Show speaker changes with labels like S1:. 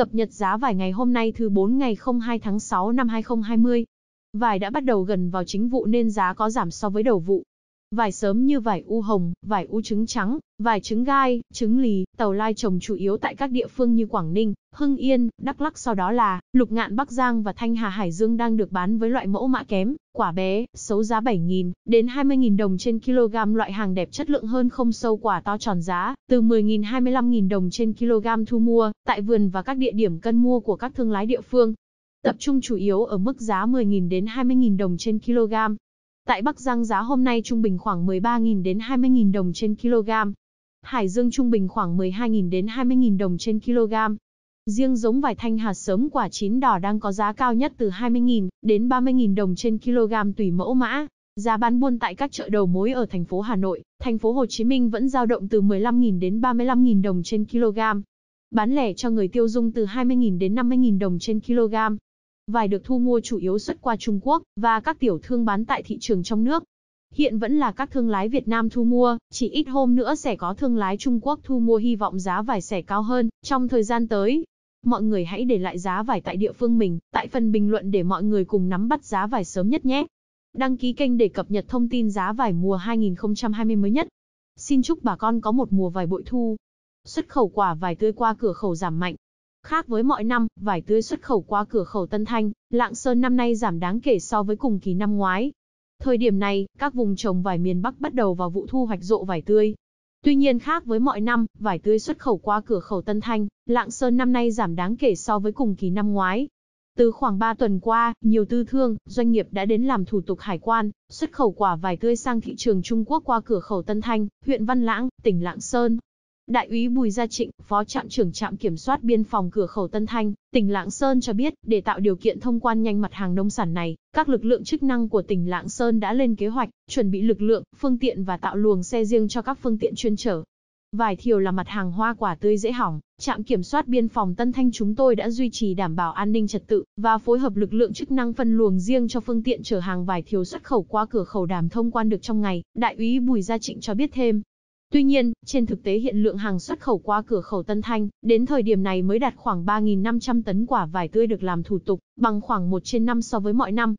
S1: Cập nhật giá vải ngày hôm nay thứ 4 ngày 02 tháng 6 năm 2020. Vải đã bắt đầu gần vào chính vụ nên giá có giảm so với đầu vụ. Vải sớm như vải u hồng, vải u trứng trắng, vải trứng gai, trứng lì, tàu lai trồng chủ yếu tại các địa phương như Quảng Ninh, Hưng Yên, Đắk Lắc sau đó là Lục Ngạn Bắc Giang và Thanh Hà Hải Dương đang được bán với loại mẫu mã kém, quả bé, xấu giá 7.000 đến 20.000 đồng trên kg, loại hàng đẹp chất lượng hơn không sâu quả to tròn giá từ 10.000 25.000 đồng trên kg thu mua tại vườn và các địa điểm cân mua của các thương lái địa phương. Tập trung chủ yếu ở mức giá 10.000 đến 20.000 đồng trên kg, Tại Bắc Giang giá hôm nay trung bình khoảng 13.000 đến 20.000 đồng trên kg. Hải Dương trung bình khoảng 12.000 đến 20.000 đồng trên kg. Riêng giống vải thanh hạt sớm quả chín đỏ đang có giá cao nhất từ 20.000 đến 30.000 đồng trên kg tùy mẫu mã. Giá bán buôn tại các chợ đầu mối ở thành phố Hà Nội, thành phố Hồ Chí Minh vẫn dao động từ 15.000 đến 35.000 đồng trên kg. Bán lẻ cho người tiêu dùng từ 20.000 đến 50.000 đồng trên kg vải được thu mua chủ yếu xuất qua Trung Quốc và các tiểu thương bán tại thị trường trong nước. Hiện vẫn là các thương lái Việt Nam thu mua, chỉ ít hôm nữa sẽ có thương lái Trung Quốc thu mua hy vọng giá vải sẽ cao hơn trong thời gian tới. Mọi người hãy để lại giá vải tại địa phương mình, tại phần bình luận để mọi người cùng nắm bắt giá vải sớm nhất nhé. Đăng ký kênh để cập nhật thông tin giá vải mùa 2020 mới nhất. Xin chúc bà con có một mùa vải bội thu. Xuất khẩu quả vải tươi qua cửa khẩu giảm mạnh, Khác với mọi năm, vải tươi xuất khẩu qua cửa khẩu Tân Thanh, Lạng Sơn năm nay giảm đáng kể so với cùng kỳ năm ngoái. Thời điểm này, các vùng trồng vải miền Bắc bắt đầu vào vụ thu hoạch rộ vải tươi. Tuy nhiên khác với mọi năm, vải tươi xuất khẩu qua cửa khẩu Tân Thanh, Lạng Sơn năm nay giảm đáng kể so với cùng kỳ năm ngoái. Từ khoảng 3 tuần qua, nhiều tư thương, doanh nghiệp đã đến làm thủ tục hải quan, xuất khẩu quả vải tươi sang thị trường Trung Quốc qua cửa khẩu Tân Thanh, huyện Văn Lãng, tỉnh Lạng Sơn. Đại úy Bùi Gia Trịnh, Phó trạm trưởng trạm kiểm soát biên phòng cửa khẩu Tân Thanh, tỉnh Lạng Sơn cho biết, để tạo điều kiện thông quan nhanh mặt hàng nông sản này, các lực lượng chức năng của tỉnh Lạng Sơn đã lên kế hoạch, chuẩn bị lực lượng, phương tiện và tạo luồng xe riêng cho các phương tiện chuyên chở. Vải thiều là mặt hàng hoa quả tươi dễ hỏng, trạm kiểm soát biên phòng Tân Thanh chúng tôi đã duy trì đảm bảo an ninh trật tự và phối hợp lực lượng chức năng phân luồng riêng cho phương tiện chở hàng vải thiều xuất khẩu qua cửa khẩu đảm thông quan được trong ngày, Đại úy Bùi Gia Trịnh cho biết thêm. Tuy nhiên, trên thực tế hiện lượng hàng xuất khẩu qua cửa khẩu Tân Thanh, đến thời điểm này mới đạt khoảng 3.500 tấn quả vải tươi được làm thủ tục, bằng khoảng 1 trên 5 so với mọi năm.